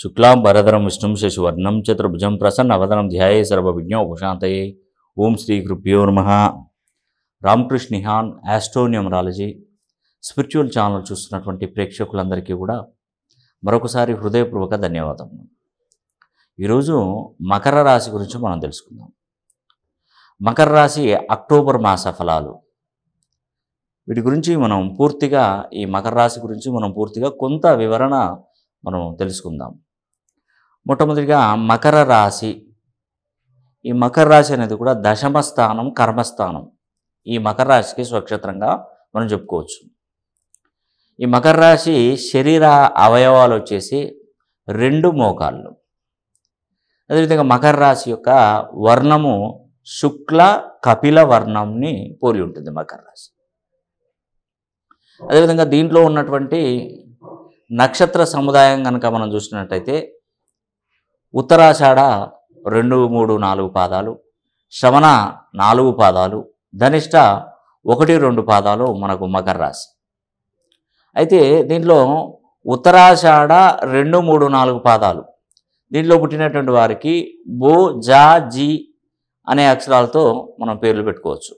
శుక్లాం భరధరం విష్ణుం శశివర్ణం చతుర్భుజం ప్రసన్న అవదనం సర్వ సర్వవిజ్ఞ ఉపశాంతయే ఓం శ్రీ కృప్యో నమ రామకృష్ణిహాన్ ఆస్ట్రోన్యూమరాలజీ స్పిరిచువల్ ఛానల్ చూస్తున్నటువంటి ప్రేక్షకులందరికీ కూడా మరొకసారి హృదయపూర్వక ధన్యవాదములు ఈరోజు మకర రాశి గురించి మనం తెలుసుకుందాం మకర రాశి అక్టోబర్ మాస ఫలాలు వీటి గురించి మనం పూర్తిగా ఈ మకర రాశి గురించి మనం పూర్తిగా కొంత వివరణ మనం తెలుసుకుందాం మొట్టమొదటిగా మకర రాశి ఈ మకర రాశి అనేది కూడా దశమ స్థానం కర్మస్థానం ఈ మకర రాశికి స్వక్షేత్రంగా మనం చెప్పుకోవచ్చు ఈ మకర రాశి శరీర అవయవాలు వచ్చేసి రెండు మోకాళ్ళు అదేవిధంగా మకర రాశి యొక్క వర్ణము శుక్ల కపిల వర్ణంని పోలి ఉంటుంది మకర రాశి అదేవిధంగా దీంట్లో ఉన్నటువంటి నక్షత్ర సముదాయం కనుక మనం చూసినట్టయితే ఉత్తరాషాఢ రెండు మూడు నాలుగు పాదాలు శ్రవణ నాలుగు పాదాలు ధనిష్ట ఒకటి రెండు పాదాలు మనకు మకర రాశి అయితే దీంట్లో ఉత్తరాషాఢ రెండు మూడు నాలుగు పాదాలు దీంట్లో పుట్టినటువంటి వారికి బో జా జీ అనే అక్షరాలతో మనం పేర్లు పెట్టుకోవచ్చు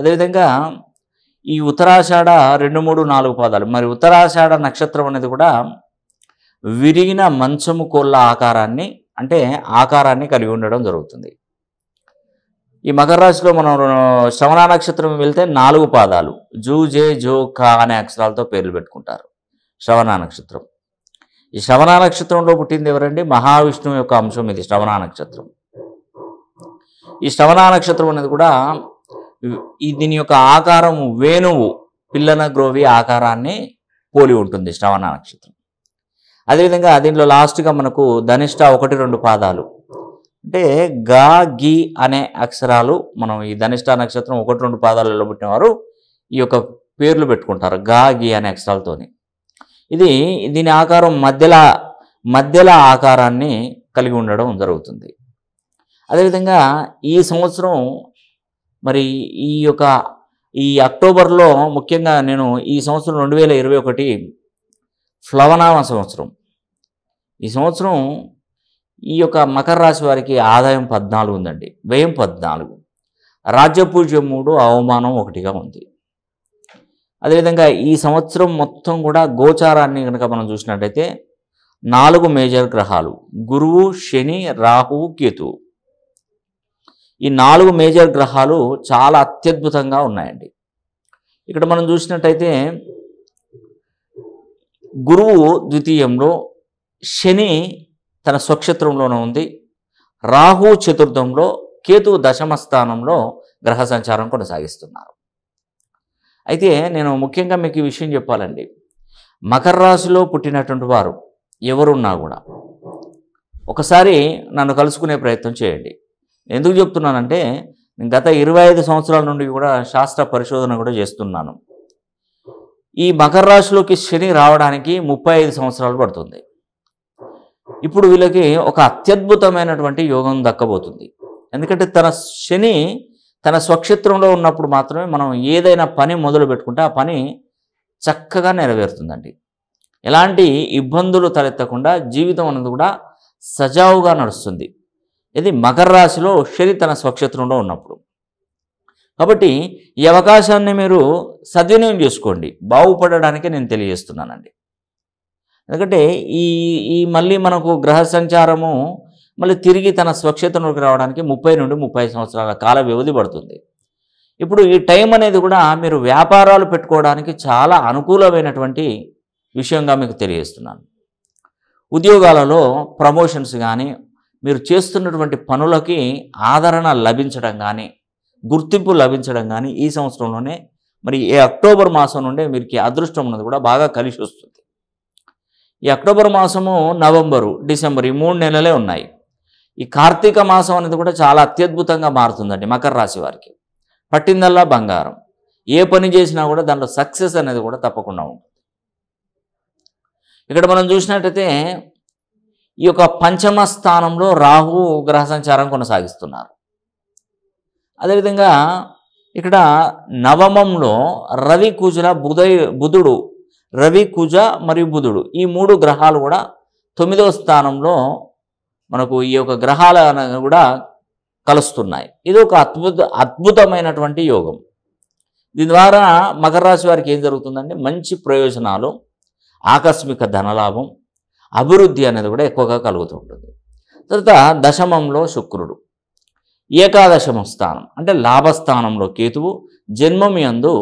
అదేవిధంగా ఈ ఉత్తరాషాఢ రెండు మూడు నాలుగు పాదాలు మరి ఉత్తరాషాఢ నక్షత్రం అనేది కూడా విరిగిన మంచము కోళ్ళ ఆకారాన్ని అంటే ఆకారాన్ని కలిగి ఉండడం జరుగుతుంది ఈ మకర రాశిలో మనం శ్రవణ నక్షత్రం వెళ్తే నాలుగు పాదాలు జూ జే జో కా అనే అక్షరాలతో పేర్లు పెట్టుకుంటారు శ్రవణ నక్షత్రం ఈ శ్రవణ నక్షత్రంలో పుట్టింది ఎవరండి మహావిష్ణువు యొక్క అంశం ఇది శ్రవణ నక్షత్రం ఈ శ్రవణ నక్షత్రం అనేది కూడా దీని యొక్క ఆకారం వేణువు పిల్లన గ్రోవి ఆకారాన్ని పోలి ఉంటుంది శ్రవణ నక్షత్రం అదేవిధంగా దీంట్లో లాస్ట్గా మనకు ధనిష్ట ఒకటి రెండు పాదాలు అంటే గా గి అనే అక్షరాలు మనం ఈ ధనిష్ట నక్షత్రం ఒకటి రెండు పాదాలలో పుట్టిన వారు ఈ యొక్క పేర్లు పెట్టుకుంటారు గా గి అనే అక్షరాలతోని ఇది దీని ఆకారం మధ్యలా మధ్యల ఆకారాన్ని కలిగి ఉండడం జరుగుతుంది అదేవిధంగా ఈ సంవత్సరం మరి ఈ యొక్క ఈ అక్టోబర్లో ముఖ్యంగా నేను ఈ సంవత్సరం రెండు వేల ఇరవై ఒకటి ఫ్లవనామ సంవత్సరం ఈ సంవత్సరం ఈ యొక్క మకర రాశి వారికి ఆదాయం పద్నాలుగు ఉందండి వ్యయం పద్నాలుగు పూజ మూడు అవమానం ఒకటిగా ఉంది అదేవిధంగా ఈ సంవత్సరం మొత్తం కూడా గోచారాన్ని కనుక మనం చూసినట్టయితే నాలుగు మేజర్ గ్రహాలు గురువు శని రాహువు కేతువు ఈ నాలుగు మేజర్ గ్రహాలు చాలా అత్యద్భుతంగా ఉన్నాయండి ఇక్కడ మనం చూసినట్టయితే గురువు ద్వితీయంలో శని తన స్వక్షేత్రంలోనే ఉంది రాహు చతుర్థంలో కేతు దశమ స్థానంలో గ్రహ సంచారం కొనసాగిస్తున్నారు అయితే నేను ముఖ్యంగా మీకు ఈ విషయం చెప్పాలండి మకర రాశిలో పుట్టినటువంటి వారు ఎవరున్నా కూడా ఒకసారి నన్ను కలుసుకునే ప్రయత్నం చేయండి ఎందుకు చెప్తున్నానంటే గత ఇరవై ఐదు సంవత్సరాల నుండి కూడా శాస్త్ర పరిశోధన కూడా చేస్తున్నాను ఈ మకర రాశిలోకి శని రావడానికి ముప్పై ఐదు సంవత్సరాలు పడుతుంది ఇప్పుడు వీళ్ళకి ఒక అత్యద్భుతమైనటువంటి యోగం దక్కబోతుంది ఎందుకంటే తన శని తన స్వక్షేత్రంలో ఉన్నప్పుడు మాత్రమే మనం ఏదైనా పని మొదలు పెట్టుకుంటే ఆ పని చక్కగా నెరవేరుతుందండి ఎలాంటి ఇబ్బందులు తలెత్తకుండా జీవితం అనేది కూడా సజావుగా నడుస్తుంది ఇది మకర రాశిలో శని తన స్వక్షత్రంలో ఉన్నప్పుడు కాబట్టి ఈ అవకాశాన్ని మీరు సద్వినియోగం చేసుకోండి బాగుపడడానికి నేను తెలియజేస్తున్నానండి ఎందుకంటే ఈ ఈ మళ్ళీ మనకు గ్రహ సంచారము మళ్ళీ తిరిగి తన స్వక్షేత్రంలోకి రావడానికి ముప్పై నుండి ముప్పై సంవత్సరాల కాల వ్యవధి పడుతుంది ఇప్పుడు ఈ టైం అనేది కూడా మీరు వ్యాపారాలు పెట్టుకోవడానికి చాలా అనుకూలమైనటువంటి విషయంగా మీకు తెలియజేస్తున్నాను ఉద్యోగాలలో ప్రమోషన్స్ కానీ మీరు చేస్తున్నటువంటి పనులకి ఆదరణ లభించడం కానీ గుర్తింపు లభించడం కానీ ఈ సంవత్సరంలోనే మరి ఈ అక్టోబర్ మాసం నుండి మీకు అదృష్టం ఉన్నది కూడా బాగా కలిసి వస్తుంది ఈ అక్టోబర్ మాసము నవంబరు డిసెంబర్ ఈ మూడు నెలలే ఉన్నాయి ఈ కార్తీక మాసం అనేది కూడా చాలా అత్యద్భుతంగా మారుతుందండి మకర రాశి వారికి పట్టిందల్లా బంగారం ఏ పని చేసినా కూడా దాంట్లో సక్సెస్ అనేది కూడా తప్పకుండా ఉంటుంది ఇక్కడ మనం చూసినట్టయితే ఈ యొక్క పంచమ స్థానంలో రాహు గ్రహ సంచారం కొనసాగిస్తున్నారు అదేవిధంగా ఇక్కడ నవమంలో రవి కుజుల బుధ బుధుడు రవి కుజ మరియు బుధుడు ఈ మూడు గ్రహాలు కూడా తొమ్మిదవ స్థానంలో మనకు ఈ యొక్క గ్రహాల కూడా కలుస్తున్నాయి ఇది ఒక అద్భుత అద్భుతమైనటువంటి యోగం దీని ద్వారా మకర రాశి వారికి ఏం జరుగుతుందంటే మంచి ప్రయోజనాలు ఆకస్మిక ధనలాభం అభివృద్ధి అనేది కూడా ఎక్కువగా కలుగుతూ ఉంటుంది తర్వాత దశమంలో శుక్రుడు ఏకాదశమ స్థానం అంటే లాభస్థానంలో కేతువు జన్మమి అందు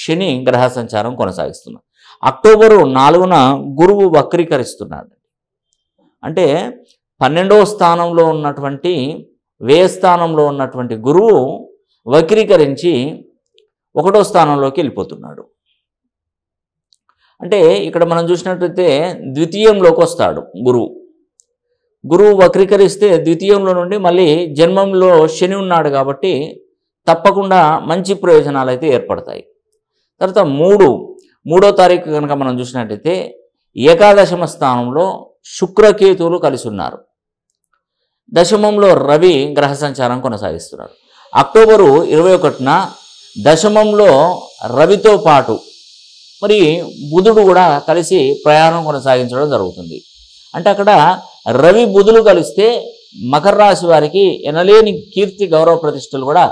శని గ్రహ సంచారం కొనసాగిస్తున్నారు అక్టోబరు నాలుగున గురువు వక్రీకరిస్తున్నాడు అంటే పన్నెండవ స్థానంలో ఉన్నటువంటి వ్యయ స్థానంలో ఉన్నటువంటి గురువు వక్రీకరించి ఒకటో స్థానంలోకి వెళ్ళిపోతున్నాడు అంటే ఇక్కడ మనం చూసినట్లయితే ద్వితీయంలోకి వస్తాడు గురువు గురువు వక్రీకరిస్తే ద్వితీయంలో నుండి మళ్ళీ జన్మంలో శని ఉన్నాడు కాబట్టి తప్పకుండా మంచి ప్రయోజనాలు అయితే ఏర్పడతాయి తర్వాత మూడు మూడో తారీఖు కనుక మనం చూసినట్టయితే ఏకాదశమ స్థానంలో శుక్రకేతువులు కలిసి ఉన్నారు దశమంలో రవి గ్రహ సంచారం కొనసాగిస్తున్నాడు అక్టోబరు ఇరవై ఒకటిన దశమంలో రవితో పాటు మరి బుధుడు కూడా కలిసి ప్రయాణం కొనసాగించడం జరుగుతుంది అంటే అక్కడ రవి బుధులు కలిస్తే మకర రాశి వారికి ఎనలేని కీర్తి గౌరవ ప్రతిష్టలు కూడా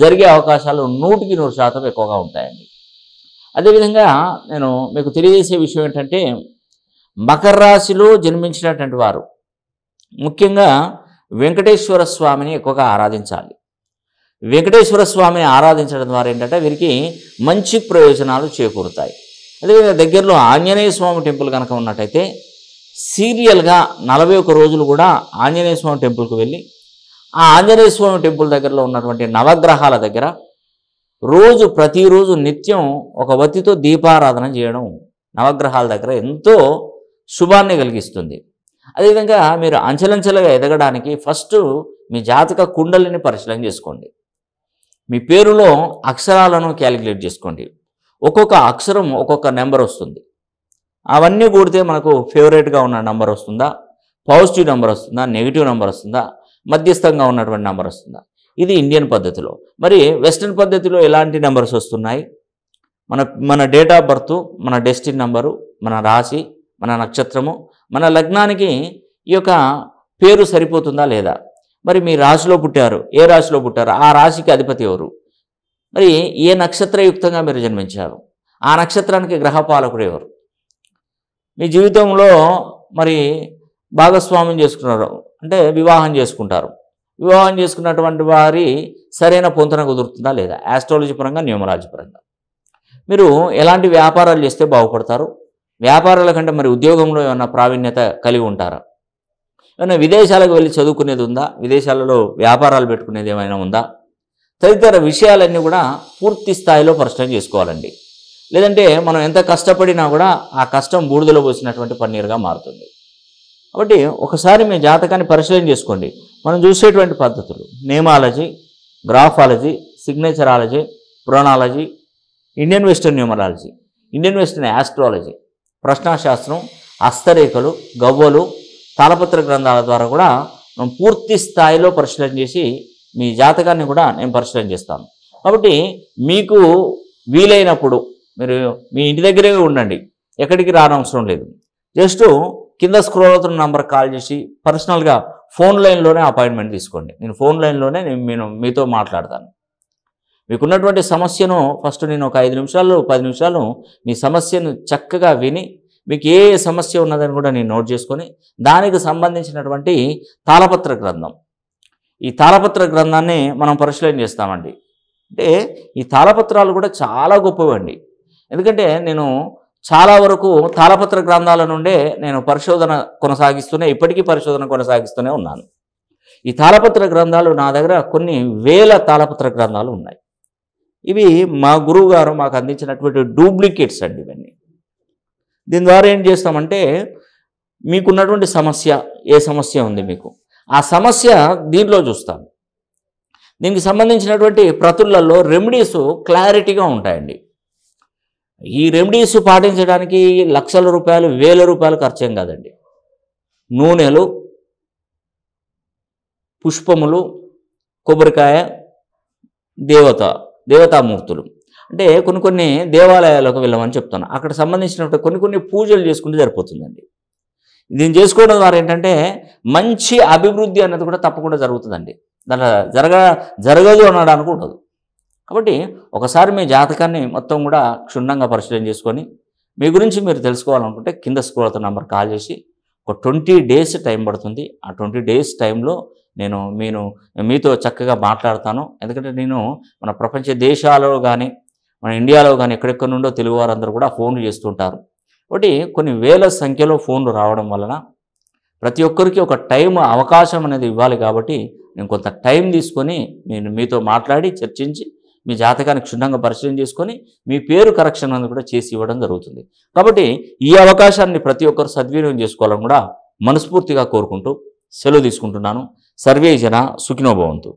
జరిగే అవకాశాలు నూటికి నూరు శాతం ఎక్కువగా ఉంటాయండి అదేవిధంగా నేను మీకు తెలియజేసే విషయం ఏంటంటే మకర రాశిలో జన్మించినటువంటి వారు ముఖ్యంగా వెంకటేశ్వర స్వామిని ఎక్కువగా ఆరాధించాలి వెంకటేశ్వర స్వామిని ఆరాధించడం ద్వారా ఏంటంటే వీరికి మంచి ప్రయోజనాలు చేకూరుతాయి అదేవిధంగా దగ్గరలో ఆంజనేయ స్వామి టెంపుల్ కనుక ఉన్నట్టయితే సీరియల్గా నలభై ఒక రోజులు కూడా ఆంజనేయ స్వామి టెంపుల్కి వెళ్ళి ఆ ఆంజనేయ స్వామి టెంపుల్ దగ్గరలో ఉన్నటువంటి నవగ్రహాల దగ్గర రోజు ప్రతిరోజు నిత్యం ఒక వత్తితో దీపారాధన చేయడం నవగ్రహాల దగ్గర ఎంతో శుభాన్ని కలిగిస్తుంది అదేవిధంగా మీరు అంచెలంచెలుగా ఎదగడానికి ఫస్ట్ మీ జాతక కుండలిని పరిశీలన చేసుకోండి మీ పేరులో అక్షరాలను క్యాలిక్యులేట్ చేసుకోండి ఒక్కొక్క అక్షరం ఒక్కొక్క నెంబర్ వస్తుంది అవన్నీ కూడితే మనకు ఫేవరెట్గా ఉన్న నెంబర్ వస్తుందా పాజిటివ్ నెంబర్ వస్తుందా నెగిటివ్ నెంబర్ వస్తుందా మధ్యస్థంగా ఉన్నటువంటి నెంబర్ వస్తుందా ఇది ఇండియన్ పద్ధతిలో మరి వెస్ట్రన్ పద్ధతిలో ఎలాంటి నెంబర్స్ వస్తున్నాయి మన మన డేట్ ఆఫ్ బర్త్ మన డెస్టిన్ నెంబరు మన రాశి మన నక్షత్రము మన లగ్నానికి ఈ యొక్క పేరు సరిపోతుందా లేదా మరి మీ రాశిలో పుట్టారు ఏ రాశిలో పుట్టారు ఆ రాశికి అధిపతి ఎవరు మరి ఏ నక్షత్రయుక్తంగా మీరు జన్మించారు ఆ నక్షత్రానికి గ్రహపాలకుడు ఎవరు మీ జీవితంలో మరి భాగస్వామ్యం చేసుకున్నారు అంటే వివాహం చేసుకుంటారు వివాహం చేసుకున్నటువంటి వారి సరైన పొంతన కుదురుతుందా లేదా యాస్ట్రాలజీ పరంగా న్యూమరాలజీ పరంగా మీరు ఎలాంటి వ్యాపారాలు చేస్తే బాగుపడతారు వ్యాపారాల కంటే మరి ఉద్యోగంలో ఏమైనా ప్రావీణ్యత కలిగి ఉంటారా ఏమైనా విదేశాలకు వెళ్ళి చదువుకునేది ఉందా విదేశాలలో వ్యాపారాలు పెట్టుకునేది ఏమైనా ఉందా తదితర విషయాలన్నీ కూడా పూర్తి స్థాయిలో పరిశ్రమ చేసుకోవాలండి లేదంటే మనం ఎంత కష్టపడినా కూడా ఆ కష్టం బూడిదలో పోసినటువంటి పన్నీరుగా మారుతుంది కాబట్టి ఒకసారి మీ జాతకాన్ని పరిశీలన చేసుకోండి మనం చూసేటువంటి పద్ధతులు namology graphology signatureology pronology Indian western numerology Indian western astrology ప్రశ్నాశాస్త్రం హస్తరేఖలు గవ్వలు తాళపత్ర గ్రంథాల ద్వారా కూడా మనం పూర్తి స్థాయిలో పరిశీలన చేసి మీ జాతకాన్ని కూడా నేను పరిశీలన చేస్తాను కాబట్టి మీకు వీలైనప్పుడు మీరు మీ ఇంటి దగ్గరే ఉండండి ఎక్కడికి రానవసరం లేదు జస్ట్ కింద స్క్రోల్ అవుతున్న నంబర్ కాల్ చేసి పర్సనల్గా ఫోన్ లైన్లోనే అపాయింట్మెంట్ తీసుకోండి నేను ఫోన్ లైన్లోనే నేను మీతో మాట్లాడతాను మీకున్నటువంటి సమస్యను ఫస్ట్ నేను ఒక ఐదు నిమిషాలు పది నిమిషాలు మీ సమస్యను చక్కగా విని మీకు ఏ సమస్య ఉన్నదని కూడా నేను నోట్ చేసుకొని దానికి సంబంధించినటువంటి తాళపత్ర గ్రంథం ఈ తాళపత్ర గ్రంథాన్ని మనం పరిశీలన చేస్తామండి అంటే ఈ తాళపత్రాలు కూడా చాలా గొప్పవండి ఎందుకంటే నేను చాలా వరకు తాళపత్ర గ్రంథాల నుండే నేను పరిశోధన కొనసాగిస్తూనే ఇప్పటికీ పరిశోధన కొనసాగిస్తూనే ఉన్నాను ఈ తాళపత్ర గ్రంథాలు నా దగ్గర కొన్ని వేల తాళపత్ర గ్రంథాలు ఉన్నాయి ఇవి మా గురువు గారు మాకు అందించినటువంటి డూప్లికేట్స్ అండి ఇవన్నీ దీని ద్వారా ఏం చేస్తామంటే మీకున్నటువంటి సమస్య ఏ సమస్య ఉంది మీకు ఆ సమస్య దీనిలో చూస్తాం దీనికి సంబంధించినటువంటి ప్రతులలో రెమెడీస్ క్లారిటీగా ఉంటాయండి ఈ రెమెడీస్ పాటించడానికి లక్షల రూపాయలు వేల రూపాయలు ఖర్చేం కాదండి నూనెలు పుష్పములు కొబ్బరికాయ దేవత దేవతామూర్తులు అంటే కొన్ని కొన్ని దేవాలయాలకు వెళ్ళమని చెప్తాను అక్కడ సంబంధించినటువంటి కొన్ని కొన్ని పూజలు చేసుకుంటే సరిపోతుందండి దీన్ని చేసుకోవడం ద్వారా ఏంటంటే మంచి అభివృద్ధి అన్నది కూడా తప్పకుండా జరుగుతుందండి దాంట్లో జరగ జరగదు అనడానికి ఉండదు కాబట్టి ఒకసారి మీ జాతకాన్ని మొత్తం కూడా క్షుణ్ణంగా పరిశీలన చేసుకొని మీ గురించి మీరు తెలుసుకోవాలనుకుంటే కింద స్కూల్ నెంబర్ కాల్ చేసి ఒక ట్వంటీ డేస్ టైం పడుతుంది ఆ ట్వంటీ డేస్ టైంలో నేను మీను మీతో చక్కగా మాట్లాడతాను ఎందుకంటే నేను మన ప్రపంచ దేశాలలో కానీ మన ఇండియాలో కానీ ఎక్కడెక్కడ నుండో తెలుగు వారందరూ కూడా ఫోన్లు చేస్తుంటారు ఒకటి కొన్ని వేల సంఖ్యలో ఫోన్లు రావడం వలన ప్రతి ఒక్కరికి ఒక టైం అవకాశం అనేది ఇవ్వాలి కాబట్టి నేను కొంత టైం తీసుకొని నేను మీతో మాట్లాడి చర్చించి మీ జాతకాన్ని క్షుణ్ణంగా పరిచయం చేసుకొని మీ పేరు కరెక్షన్ అనేది కూడా చేసి ఇవ్వడం జరుగుతుంది కాబట్టి ఈ అవకాశాన్ని ప్రతి ఒక్కరు సద్వినియోగం చేసుకోవాలని కూడా మనస్ఫూర్తిగా కోరుకుంటూ సెలవు తీసుకుంటున్నాను సర్వే జన సుఖినోభవంతు